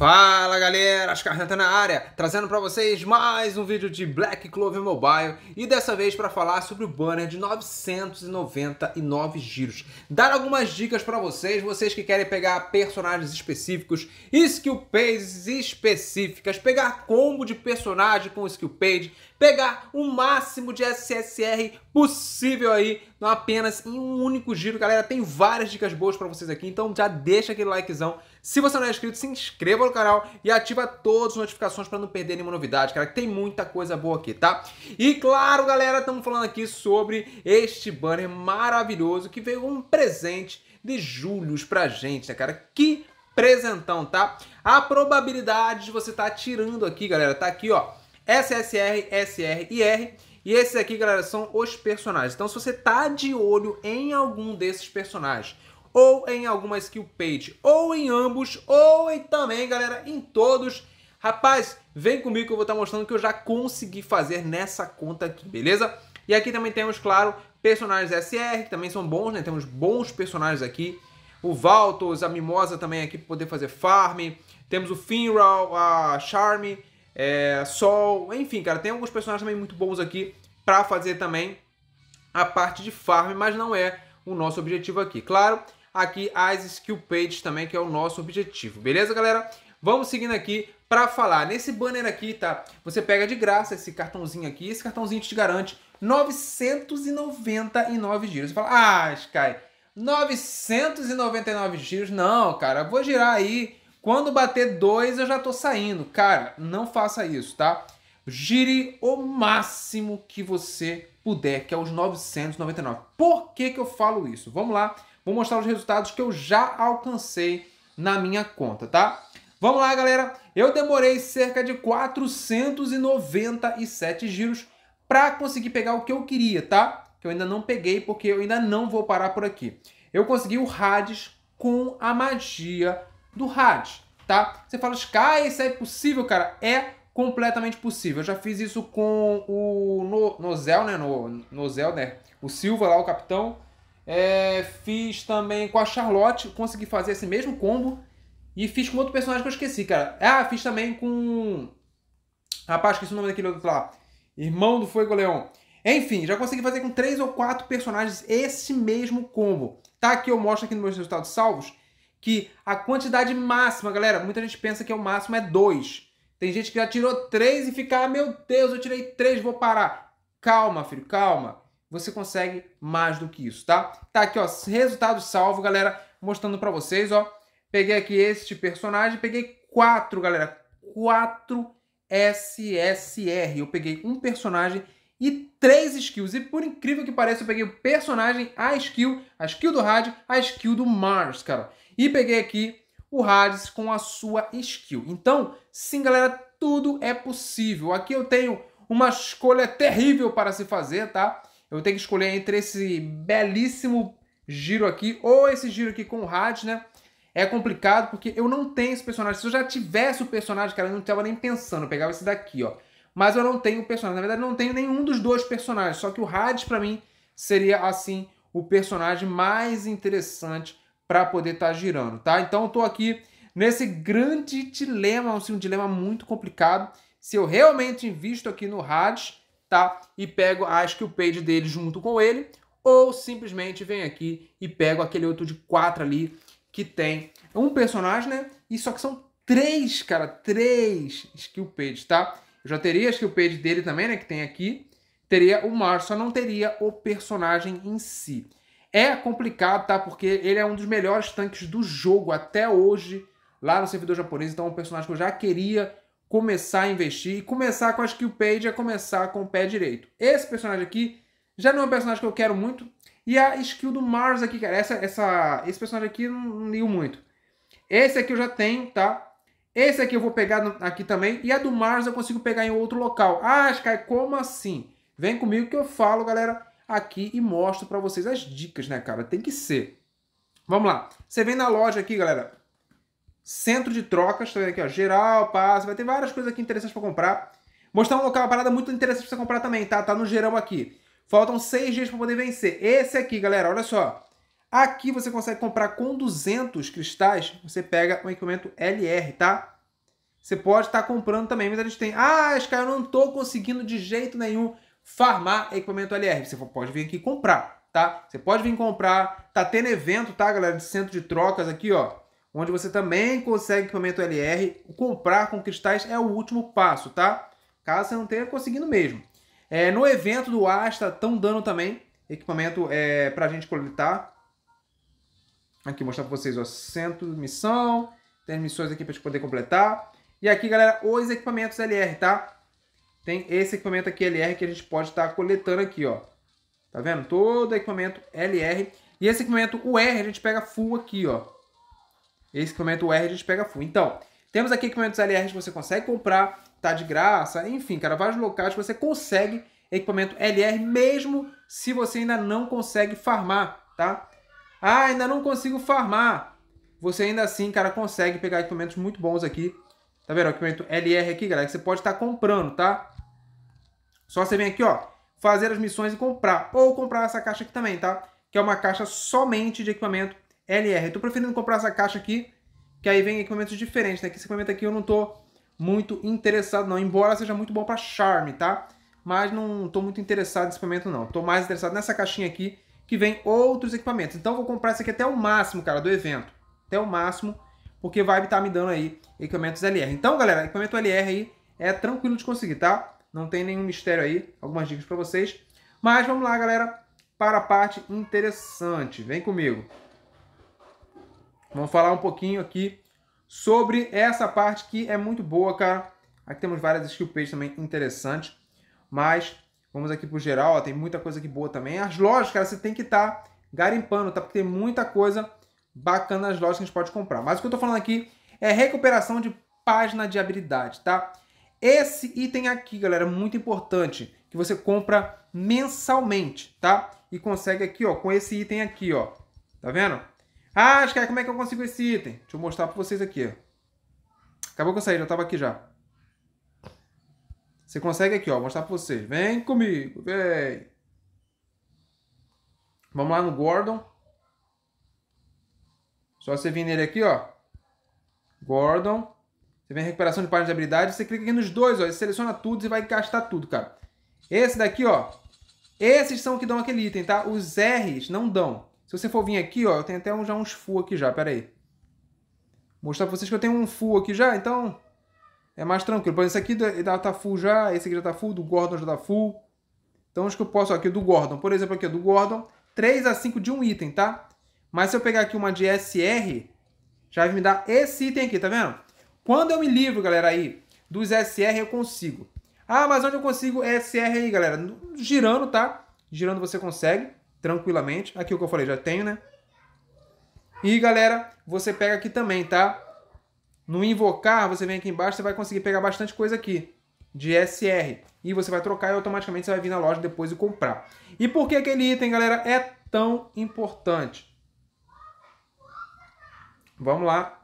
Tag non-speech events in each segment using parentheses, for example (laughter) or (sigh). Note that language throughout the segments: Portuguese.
Fala galera, as Ascarneta tá na área, trazendo para vocês mais um vídeo de Black Clover Mobile e dessa vez para falar sobre o banner de 999 giros. Dar algumas dicas para vocês, vocês que querem pegar personagens específicos, skill pages específicas, pegar combo de personagem com skill page, pegar o máximo de SSR possível aí, não apenas em um único giro. Galera, tem várias dicas boas para vocês aqui, então já deixa aquele likezão se você não é inscrito, se inscreva no canal e ativa todas as notificações para não perder nenhuma novidade, cara, que tem muita coisa boa aqui, tá? E claro, galera, estamos falando aqui sobre este banner maravilhoso que veio um presente de Július pra gente, né, cara? Que presentão, tá? A probabilidade de você tá tirando aqui, galera, tá aqui, ó, SSR, SR e R. E esses aqui, galera, são os personagens. Então, se você tá de olho em algum desses personagens, ou em alguma skill page, ou em ambos, ou em também, galera, em todos. Rapaz, vem comigo que eu vou estar tá mostrando que eu já consegui fazer nessa conta aqui, beleza? E aqui também temos, claro, personagens SR, que também são bons, né? Temos bons personagens aqui. O Valtos, a Mimosa também aqui para poder fazer farm. Temos o Finral, a Charme, é, Sol, enfim, cara, tem alguns personagens também muito bons aqui para fazer também a parte de farm, mas não é o nosso objetivo aqui. Claro aqui as skill pages também, que é o nosso objetivo. Beleza, galera? Vamos seguindo aqui para falar. Nesse banner aqui, tá? Você pega de graça esse cartãozinho aqui. Esse cartãozinho te garante 999 giros. Você fala, ah, Sky, 999 giros? Não, cara, vou girar aí. Quando bater dois, eu já tô saindo. Cara, não faça isso, tá? Gire o máximo que você puder, que é os 999. Por que, que eu falo isso? Vamos lá. Vou mostrar os resultados que eu já alcancei na minha conta, tá? Vamos lá, galera. Eu demorei cerca de 497 giros para conseguir pegar o que eu queria, tá? Que eu ainda não peguei porque eu ainda não vou parar por aqui. Eu consegui o Hades com a magia do Hades, tá? Você fala, Sky, isso é possível, cara? É completamente possível. Eu já fiz isso com o no, Nozel, né? No, Nozel, né? O Silva lá, o capitão. É, fiz também com a Charlotte, consegui fazer esse mesmo combo. E fiz com outro personagem que eu esqueci, cara. Ah, fiz também com. Rapaz, esqueci o nome daquele outro lá. Irmão do Fogo Leão. Enfim, já consegui fazer com três ou quatro personagens esse mesmo combo. Tá? Aqui eu mostro aqui nos meus resultados salvos que a quantidade máxima, galera, muita gente pensa que é o máximo é dois. Tem gente que já tirou três e fica, ah, meu Deus, eu tirei três, vou parar. Calma, filho, calma você consegue mais do que isso, tá? Tá aqui, ó, resultado salvo, galera, mostrando para vocês, ó. Peguei aqui este personagem, peguei quatro, galera, quatro SSR. Eu peguei um personagem e três skills. E por incrível que pareça, eu peguei o personagem, a skill, a skill do Hades, a skill do Mars, cara. E peguei aqui o Hades com a sua skill. Então, sim, galera, tudo é possível. Aqui eu tenho uma escolha terrível para se fazer, tá? eu vou ter que escolher entre esse belíssimo giro aqui ou esse giro aqui com o Hades, né? É complicado porque eu não tenho esse personagem. Se eu já tivesse o personagem, cara, eu não estava nem pensando. Eu pegava esse daqui, ó. Mas eu não tenho o personagem. Na verdade, não tenho nenhum dos dois personagens. Só que o Hades, para mim, seria, assim, o personagem mais interessante para poder estar tá girando, tá? Então eu tô aqui nesse grande dilema, assim, um dilema muito complicado. Se eu realmente invisto aqui no Hades tá? E pego a skill page dele junto com ele, ou simplesmente venho aqui e pego aquele outro de 4 ali que tem um personagem, né? E só que são três, cara, três skill pages, tá? Eu já teria a skill page dele também, né? Que tem aqui. Teria o Mar, só não teria o personagem em si. É complicado, tá? Porque ele é um dos melhores tanques do jogo até hoje, lá no servidor japonês. Então é um personagem que eu já queria começar a investir e começar com a skill page é começar com o pé direito. Esse personagem aqui já não é um personagem que eu quero muito. E a skill do Mars aqui, cara, essa, essa, esse personagem aqui não, não muito. Esse aqui eu já tenho, tá? Esse aqui eu vou pegar aqui também. E a do Mars eu consigo pegar em outro local. Ah, Sky, como assim? Vem comigo que eu falo, galera, aqui e mostro para vocês as dicas, né, cara? Tem que ser. Vamos lá. Você vem na loja aqui, galera. Centro de trocas, tá vendo aqui, ó? Geral, passe, vai ter várias coisas aqui interessantes para comprar. Mostrar um local, uma parada muito interessante para você comprar também, tá? Tá no geral aqui. Faltam seis dias para poder vencer. Esse aqui, galera, olha só. Aqui você consegue comprar com 200 cristais, você pega um equipamento LR, tá? Você pode estar tá comprando também, mas a gente tem... Ah, Sky, eu não tô conseguindo de jeito nenhum farmar equipamento LR. Você pode vir aqui comprar, tá? Você pode vir comprar. Tá tendo evento, tá, galera, de centro de trocas aqui, ó onde você também consegue equipamento LR. Comprar com cristais é o último passo, tá? Caso você não tenha conseguido mesmo. É, no evento do Asta, estão dando também equipamento é, pra gente coletar. Aqui, mostrar pra vocês, ó, centro de missão. Tem missões aqui pra gente poder completar. E aqui, galera, os equipamentos LR, tá? Tem esse equipamento aqui LR que a gente pode estar tá coletando aqui, ó. Tá vendo? Todo equipamento LR. E esse equipamento UR a gente pega full aqui, ó. Esse equipamento UR a gente pega full. Então, temos aqui equipamentos LR que você consegue comprar, tá de graça, enfim, cara, vários locais que você consegue equipamento LR, mesmo se você ainda não consegue farmar, tá? Ah, ainda não consigo farmar. Você ainda assim, cara, consegue pegar equipamentos muito bons aqui. Tá vendo? O equipamento LR aqui, galera, que você pode estar tá comprando, tá? Só você vem aqui, ó, fazer as missões e comprar. Ou comprar essa caixa aqui também, tá? Que é uma caixa somente de equipamento LR. Eu tô preferindo comprar essa caixa aqui, que aí vem equipamentos diferentes, né? Que esse equipamento aqui eu não tô muito interessado não, embora seja muito bom para charme, tá? Mas não tô muito interessado nesse equipamento não. Tô mais interessado nessa caixinha aqui, que vem outros equipamentos. Então vou comprar essa aqui até o máximo, cara, do evento. Até o máximo, porque vai estar tá me dando aí equipamentos LR. Então, galera, equipamento LR aí é tranquilo de conseguir, tá? Não tem nenhum mistério aí, algumas dicas para vocês. Mas vamos lá, galera, para a parte interessante. Vem comigo. Vamos falar um pouquinho aqui sobre essa parte que é muito boa, cara. Aqui temos várias skill pages também interessantes, mas vamos aqui pro geral, ó, tem muita coisa aqui boa também. As lojas, cara, você tem que estar tá garimpando, tá? Porque tem muita coisa bacana nas lojas que a gente pode comprar. Mas o que eu tô falando aqui é recuperação de página de habilidade, tá? Esse item aqui, galera, é muito importante, que você compra mensalmente, tá? E consegue aqui, ó, com esse item aqui, ó. Tá vendo? Ah, cara, é, como é que eu consigo esse item? Deixa eu mostrar pra vocês aqui. Acabou que eu saí, já tava aqui já. Você consegue aqui, ó. Vou mostrar pra vocês. Vem comigo, vem. Vamos lá no Gordon. Só você vir nele aqui, ó. Gordon. Você vem em recuperação de páginas de habilidade. Você clica aqui nos dois, ó. Você seleciona tudo e vai gastar tudo, cara. Esse daqui, ó. Esses são que dão aquele item, tá? Os R's não dão. Se você for vir aqui, ó, eu tenho até um, já uns full aqui já, pera aí. Vou mostrar pra vocês que eu tenho um full aqui já, então é mais tranquilo. Por exemplo, esse aqui tá full já, esse aqui já tá full, do Gordon já tá full. Então acho que eu posso, ó, aqui do Gordon, por exemplo, aqui do Gordon, 3 a 5 de um item, tá? Mas se eu pegar aqui uma de SR, já vai me dar esse item aqui, tá vendo? Quando eu me livro, galera, aí, dos SR eu consigo. Ah, mas onde eu consigo SR aí, galera? Girando, tá? Girando você consegue tranquilamente. Aqui o que eu falei já tenho, né? E galera, você pega aqui também, tá? No invocar, você vem aqui embaixo, você vai conseguir pegar bastante coisa aqui de SR. E você vai trocar e automaticamente você vai vir na loja depois e comprar. E por que aquele item, galera, é tão importante? Vamos lá.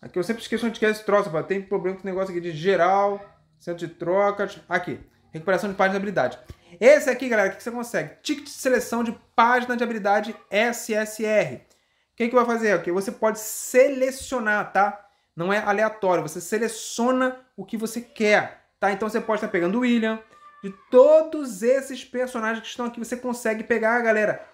Aqui eu sempre esqueço onde que é esse troço, tem problema com esse negócio aqui de geral, centro de trocas. Aqui, recuperação de página de habilidade. Esse aqui, galera, o que você consegue? Ticket de seleção de página de habilidade SSR. O que, que vai fazer? Okay, você pode selecionar, tá? Não é aleatório, você seleciona o que você quer, tá? Então você pode estar pegando o William, de todos esses personagens que estão aqui, você consegue pegar, galera,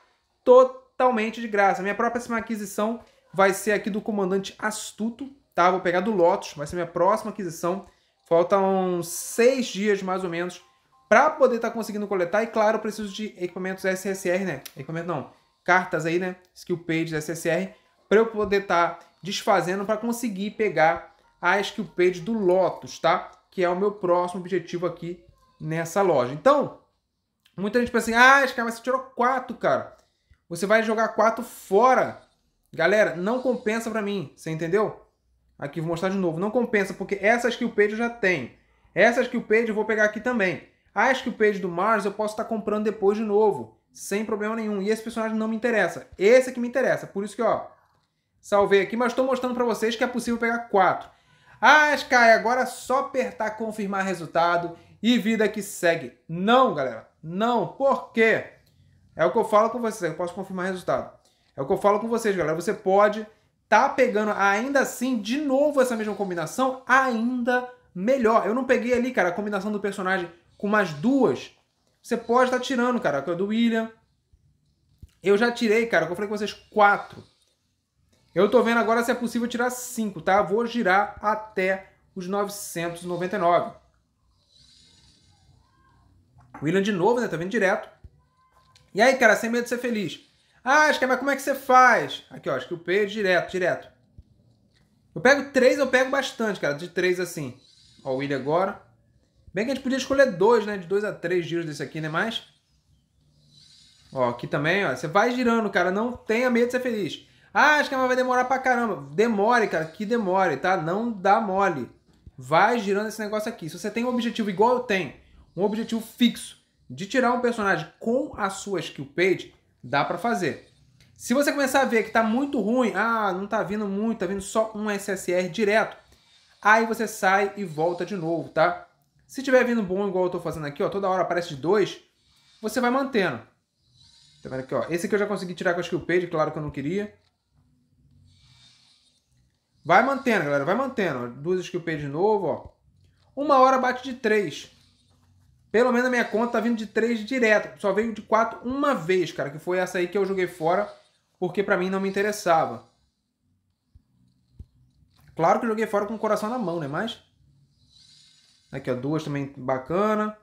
totalmente de graça. Minha próxima aquisição vai ser aqui do Comandante Astuto, tá? Vou pegar do Lotus, vai ser minha próxima aquisição. Faltam seis dias, mais ou menos, para poder estar tá conseguindo coletar. E claro, eu preciso de equipamentos SSR, né? Equipamento não, cartas aí, né? Skill page SSR, para eu poder estar tá desfazendo para conseguir pegar a skill page do Lotus, tá? Que é o meu próximo objetivo aqui nessa loja. Então, muita gente pensa assim: "Ah, Sky, mas você tirou 4, cara. Você vai jogar 4 fora". Galera, não compensa para mim, você entendeu? Aqui vou mostrar de novo, não compensa porque essa skill page eu já tenho. Essa skill page eu vou pegar aqui também. Ah, acho que o Page do Mars eu posso estar tá comprando depois de novo, sem problema nenhum. E esse personagem não me interessa. Esse é que me interessa. Por isso que, ó, salvei aqui, mas estou mostrando para vocês que é possível pegar quatro. Ah, Sky, agora é só apertar confirmar resultado e vida que segue. Não, galera, não. Por quê? É o que eu falo com vocês, eu posso confirmar resultado. É o que eu falo com vocês, galera. Você pode tá pegando ainda assim de novo essa mesma combinação, ainda melhor. Eu não peguei ali, cara, a combinação do personagem com mais duas, você pode estar tá tirando, cara, que é do William. Eu já tirei, cara, que eu falei com vocês, quatro. Eu tô vendo agora se é possível tirar cinco, tá? Vou girar até os 999. William de novo, né? Tá vendo direto. E aí, cara, sem medo de ser feliz. Ah, mas como é que você faz? Aqui, ó, que o P é direto, direto. Eu pego três, eu pego bastante, cara, de três assim. Ó, o William agora. Bem que a gente podia escolher dois, né? De dois a três giros desse aqui, né? Mas... Ó, aqui também, ó. Você vai girando, cara. Não tenha medo de ser feliz. Ah, acho que vai demorar pra caramba. Demore, cara. Que demore, tá? Não dá mole. Vai girando esse negócio aqui. Se você tem um objetivo igual eu tenho, um objetivo fixo de tirar um personagem com a sua skill page, dá pra fazer. Se você começar a ver que tá muito ruim, ah, não tá vindo muito, tá vindo só um SSR direto, aí você sai e volta de novo, tá? Se tiver vindo bom, igual eu tô fazendo aqui, ó, toda hora aparece de dois, você vai mantendo. Tá vendo aqui, ó? Esse aqui eu já consegui tirar com a skill page, claro que eu não queria. Vai mantendo, galera, vai mantendo. Duas skill page de novo, ó. Uma hora bate de três. Pelo menos a minha conta tá vindo de três direto. Só veio de quatro uma vez, cara. Que foi essa aí que eu joguei fora. Porque pra mim não me interessava. Claro que eu joguei fora com o coração na mão, né? Mas Aqui, ó, duas também bacana.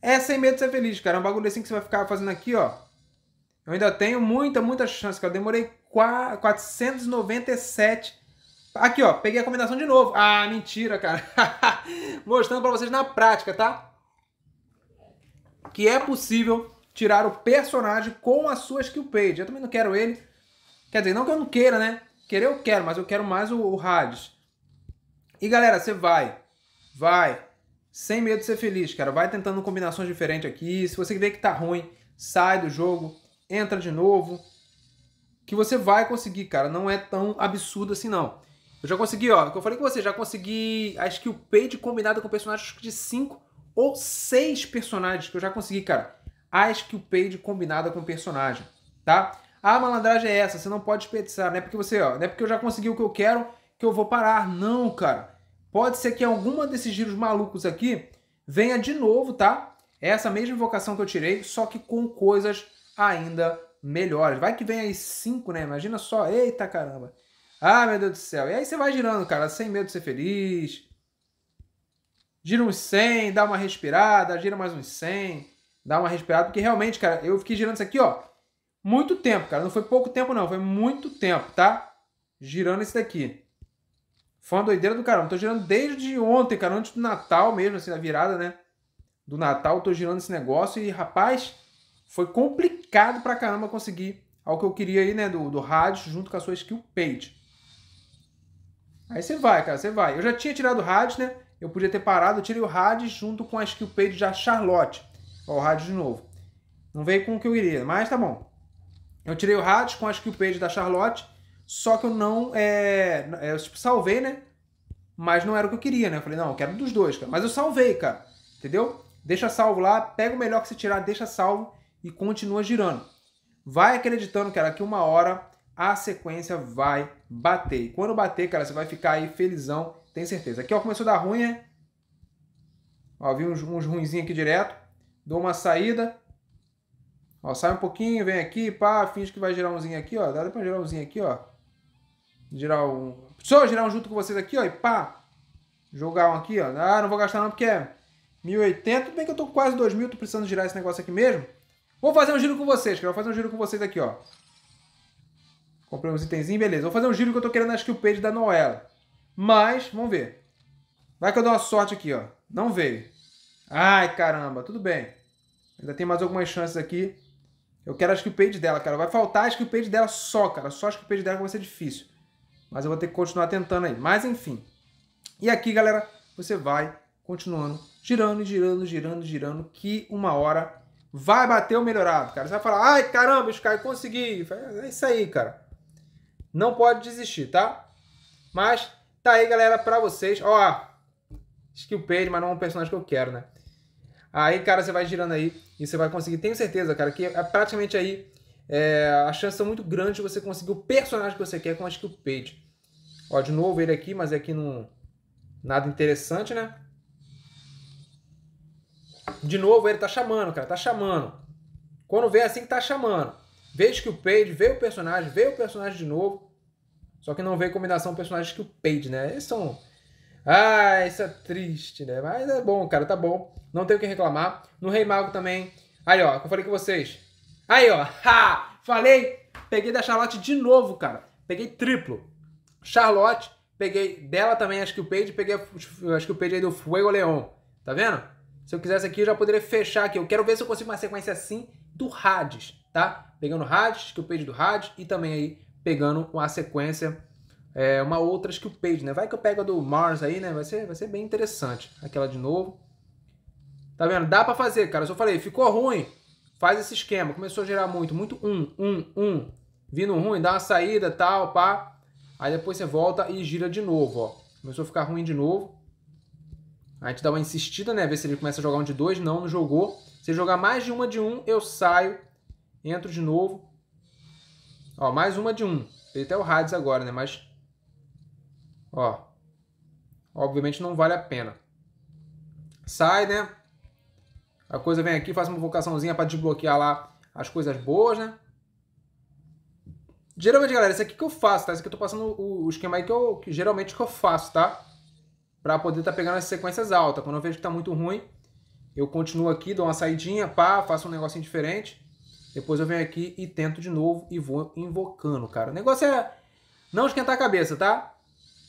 É sem medo de ser feliz, cara. É um bagulho assim que você vai ficar fazendo aqui, ó. Eu ainda tenho muita, muita chance, cara. Eu demorei 497. Aqui, ó. Peguei a combinação de novo. Ah, mentira, cara. (laughs) Mostrando pra vocês na prática, tá? Que é possível tirar o personagem com a sua skill page. Eu também não quero ele. Quer dizer, não que eu não queira, né? Querer eu quero, mas eu quero mais o, o Hades. E galera, você vai Vai. Sem medo de ser feliz, cara. Vai tentando combinações diferentes aqui. Se você vê que tá ruim, sai do jogo, entra de novo. Que você vai conseguir, cara. Não é tão absurdo assim, não. Eu já consegui, ó. Que eu falei com você, já consegui a skill page combinada com personagens de 5 ou 6 personagens. Que eu já consegui, cara. A skill page combinada com personagem, tá? A malandragem é essa, você não pode desperdiçar, não é porque você, ó, não é porque eu já consegui o que eu quero que eu vou parar. Não, cara. Pode ser que alguma desses giros malucos aqui venha de novo, tá? É essa mesma invocação que eu tirei, só que com coisas ainda melhores. Vai que vem aí cinco, né? Imagina só. Eita caramba. Ah, meu Deus do céu. E aí você vai girando, cara, sem medo de ser feliz. Gira uns 100, dá uma respirada, gira mais uns 100, dá uma respirada. Porque realmente, cara, eu fiquei girando isso aqui, ó, muito tempo, cara. Não foi pouco tempo, não. Foi muito tempo, tá? Girando isso daqui. Foi uma doideira do caramba. Tô girando desde ontem, cara, antes do Natal mesmo, assim, na virada, né? Do Natal, tô girando esse negócio e, rapaz, foi complicado pra caramba conseguir ao que eu queria aí, né? Do, do rádio junto com a sua skill page. Aí você vai, cara, você vai. Eu já tinha tirado o rádio, né? Eu podia ter parado, eu tirei o rádio junto com a skill page da Charlotte. Ó, o rádio de novo. Não veio com o que eu iria, mas tá bom. Eu tirei o rádio com a skill page da Charlotte só que eu não. É, é, eu tipo, salvei, né? Mas não era o que eu queria, né? Eu falei, não, eu quero um dos dois, cara. Mas eu salvei, cara. Entendeu? Deixa salvo lá, pega o melhor que você tirar, deixa salvo e continua girando. Vai acreditando, cara, que uma hora a sequência vai bater. E quando bater, cara, você vai ficar aí felizão, tem certeza. Aqui, ó, começou a dar ruim, né? Ó, vi uns, uns ruinzinhos aqui direto. Dou uma saída. Ó, sai um pouquinho, vem aqui, pá, finge que vai girar umzinho aqui, ó. Dá pra girar umzinho aqui, ó. Girar um. Só girar um junto com vocês aqui, ó. E pá! Jogar um aqui, ó. Ah, não vou gastar não porque é 1080. Tudo bem que eu tô quase 2000, tô precisando girar esse negócio aqui mesmo. Vou fazer um giro com vocês, cara. Vou fazer um giro com vocês aqui, ó. Comprei uns itenzinhos, beleza. Vou fazer um giro que eu tô querendo na skill page da Noela. Mas, vamos ver. Vai que eu dou uma sorte aqui, ó. Não veio. Ai, caramba. Tudo bem. Ainda tem mais algumas chances aqui. Eu quero a skill page dela, cara. Vai faltar a skill page dela só, cara. Só a skill page dela que vai ser difícil. Mas eu vou ter que continuar tentando aí. Mas enfim. E aqui, galera, você vai continuando girando, girando, girando, girando, que uma hora vai bater o melhorado, cara. Você vai falar, ai caramba, Sky, consegui. É isso aí, cara. Não pode desistir, tá? Mas tá aí, galera, pra vocês. Ó, skill page, mas não é um personagem que eu quero, né? Aí, cara, você vai girando aí e você vai conseguir. Tenho certeza, cara, que é praticamente aí é, a chance são muito grande de você conseguir o personagem que você quer com a skill page. Ó, de novo ele aqui, mas é aqui não... Nada interessante, né? De novo ele tá chamando, cara. Tá chamando. Quando vem assim que tá chamando. que skill page, vê o personagem, vê o personagem de novo. Só que não veio combinação personagem skill page, né? Eles são... Ah, isso é triste, né? Mas é bom, cara, tá bom. Não tem o que reclamar. No Rei Mago também. Aí, ó, que eu falei com vocês. Aí, ó. Ha! Falei. Peguei da Charlotte de novo, cara. Peguei triplo. Charlotte, peguei dela também, acho que o Page, peguei acho que o Page aí do Fuego Leon. Tá vendo? Se eu quisesse aqui, eu já poderia fechar aqui. Eu quero ver se eu consigo uma sequência assim do Hades, tá? Pegando Hades, que o Page do Hades, e também aí pegando a sequência, é, uma outra que o Page, né? Vai que eu pego a do Mars aí, né? Vai ser, vai ser bem interessante. Aquela de novo. Tá vendo? Dá pra fazer, cara. Eu só falei, ficou ruim faz esse esquema. Começou a gerar muito, muito um, um, um. Vindo ruim, dá uma saída, tal, pá. Aí depois você volta e gira de novo, ó. Começou a ficar ruim de novo. Aí a gente dá uma insistida, né? Ver se ele começa a jogar um de dois. Não, não jogou. Se jogar mais de uma de um, eu saio. Entro de novo. Ó, mais uma de um. Tem até o Hades agora, né? Mas, ó, obviamente não vale a pena. Sai, né? A coisa vem aqui, faz uma vocaçãozinha para desbloquear lá as coisas boas, né? Geralmente, galera, isso aqui que eu faço, tá? Isso aqui eu tô passando o esquema aí que eu que geralmente que eu faço, tá? Pra poder tá pegando as sequências altas. Quando eu vejo que tá muito ruim, eu continuo aqui, dou uma saidinha, pá, faço um negocinho diferente. Depois eu venho aqui e tento de novo e vou invocando, cara. O negócio é não esquentar a cabeça, tá?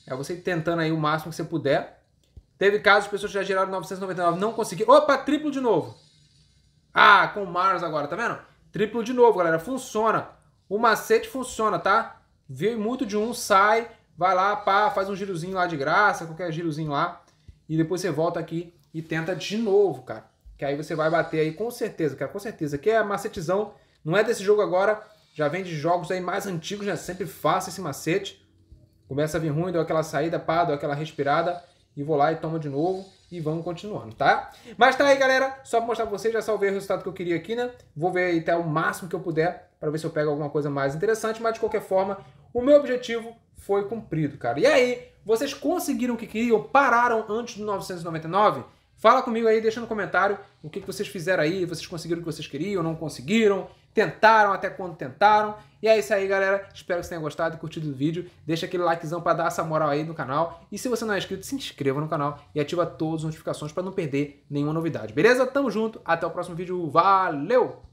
É você tentando aí o máximo que você puder. Teve casos de pessoas que já geraram 999, não conseguiram. Opa, triplo de novo. Ah, com Mars agora, tá vendo? Triplo de novo, galera. Funciona. O macete funciona, tá? Vê muito de um, sai, vai lá, pá, faz um girozinho lá de graça, qualquer girozinho lá. E depois você volta aqui e tenta de novo, cara. Que aí você vai bater aí com certeza, cara, com certeza. Que é macetezão. Não é desse jogo agora, já vem de jogos aí mais antigos, né? Sempre faça esse macete. Começa a vir ruim, deu aquela saída, pá, deu aquela respirada e vou lá e tomo de novo e vamos continuando, tá? Mas tá aí, galera, só pra mostrar pra vocês, já salvei o resultado que eu queria aqui, né? Vou ver aí até o máximo que eu puder para ver se eu pego alguma coisa mais interessante, mas de qualquer forma, o meu objetivo foi cumprido, cara. E aí, vocês conseguiram o que queriam? Pararam antes de 999? Fala comigo aí, deixa no comentário o que, que vocês fizeram aí, vocês conseguiram o que vocês queriam, não conseguiram, tentaram até quando tentaram. E é isso aí, galera. Espero que vocês tenham gostado e curtido o vídeo. Deixa aquele likezão para dar essa moral aí no canal. E se você não é inscrito, se inscreva no canal e ativa todas as notificações para não perder nenhuma novidade. Beleza? Tamo junto. Até o próximo vídeo. Valeu!